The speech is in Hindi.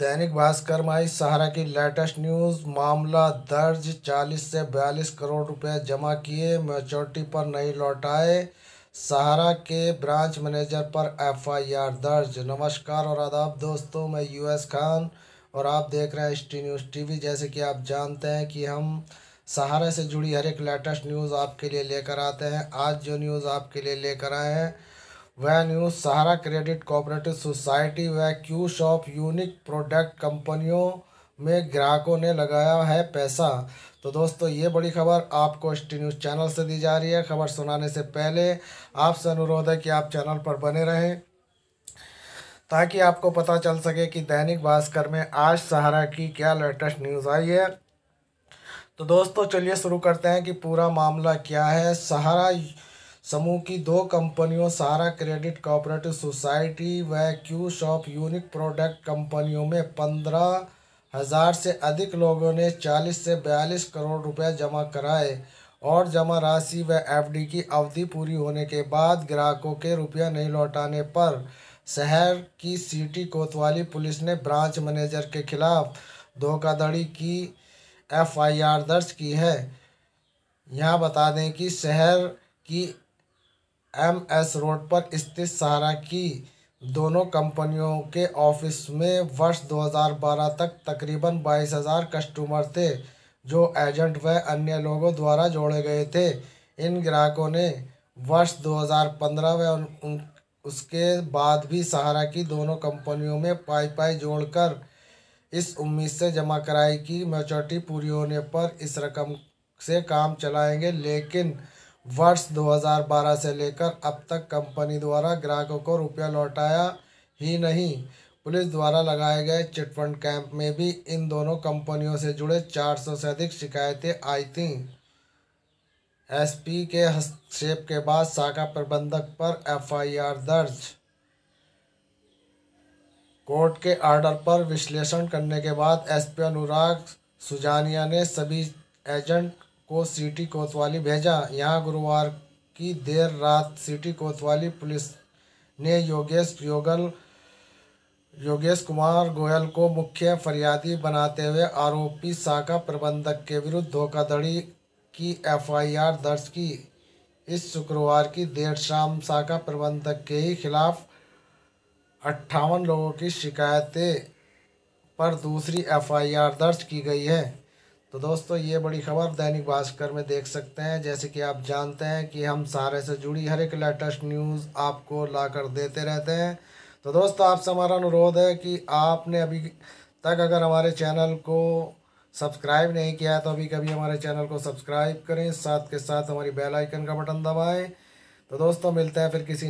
दैनिक भास्कर माई सहारा की लेटेस्ट न्यूज़ मामला दर्ज 40 से 42 करोड़ रुपए जमा किए मेचोरिटी पर नहीं लौटाए सहारा के ब्रांच मैनेजर पर एफआईआर दर्ज नमस्कार और आदाब दोस्तों मैं यूएस खान और आप देख रहे हैं टी न्यूज़ टीवी जैसे कि आप जानते हैं कि हम सहारा से जुड़ी हर एक लेटेस्ट न्यूज़ आपके लिए लेकर आते हैं आज जो न्यूज़ आपके लिए लेकर आए हैं वह news Sahara credit cooperative society व क्यू शॉप यूनिक प्रोडक्ट कंपनियों में ग्राहकों ने लगाया है पैसा तो दोस्तों ये बड़ी खबर आपको एस टी न्यूज़ चैनल से दी जा रही है खबर सुनाने से पहले आपसे अनुरोध है कि आप चैनल पर बने रहें ताकि आपको पता चल सके कि दैनिक भास्कर में आज सहारा की क्या लेटेस्ट न्यूज़ आई है तो दोस्तों चलिए शुरू करते हैं कि पूरा मामला क्या है सहारा समूह की दो कंपनियों सारा क्रेडिट कोऑपरेटिव सोसाइटी व क्यू शॉप यूनिक प्रोडक्ट कंपनियों में पंद्रह हजार से अधिक लोगों ने चालीस से बयालीस करोड़ रुपए जमा कराए और जमा राशि व एफडी की अवधि पूरी होने के बाद ग्राहकों के रुपया नहीं लौटाने पर शहर की सिटी कोतवाली पुलिस ने ब्रांच मैनेजर के खिलाफ धोखाधड़ी की एफआईआर दर्ज की है यहाँ बता दें कि शहर की एम एस रोड पर स्थित सारा की दोनों कंपनियों के ऑफिस में वर्ष 2012 तक तकरीबन 22,000 कस्टमर थे जो एजेंट व अन्य लोगों द्वारा जोड़े गए थे इन ग्राहकों ने वर्ष 2015 व उन, उसके बाद भी सहारा की दोनों कंपनियों में पाई पाई जोड़कर इस उम्मीद से जमा कराई कि मेचोरिटी पूरी होने पर इस रकम से काम चलाएंगे लेकिन वर्ष 2012 से लेकर अब तक कंपनी द्वारा ग्राहकों को रुपया लौटाया ही नहीं पुलिस द्वारा लगाए गए चिटफंड कैंप में भी इन दोनों कंपनियों से जुड़े 400 से अधिक शिकायतें आई थीं एसपी के हस्तक्षेप के बाद शाखा प्रबंधक पर एफआईआर दर्ज कोर्ट के आर्डर पर विश्लेषण करने के बाद एसपी अनुराग सुजानिया ने सभी एजेंट को सिटी कोतवाली भेजा यहाँ गुरुवार की देर रात सिटी कोतवाली पुलिस ने योगेश योगल योगेश कुमार गोयल को मुख्य फरियादी बनाते हुए आरोपी शाखा प्रबंधक के विरुद्ध धोखाधड़ी की एफआईआर दर्ज की इस शुक्रवार की देर शाम शाखा प्रबंधक के ही खिलाफ अट्ठावन लोगों की शिकायतें पर दूसरी एफआईआर दर्ज की गई है तो दोस्तों ये बड़ी खबर दैनिक भास्कर में देख सकते हैं जैसे कि आप जानते हैं कि हम सारे से जुड़ी हर एक लेटेस्ट न्यूज़ आपको ला कर देते रहते हैं तो दोस्तों आपसे हमारा अनुरोध है कि आपने अभी तक अगर हमारे चैनल को सब्सक्राइब नहीं किया है तो अभी कभी हमारे चैनल को सब्सक्राइब करें साथ के साथ हमारी बेलाइकन का बटन दबाएँ तो दोस्तों मिलते हैं फिर किसी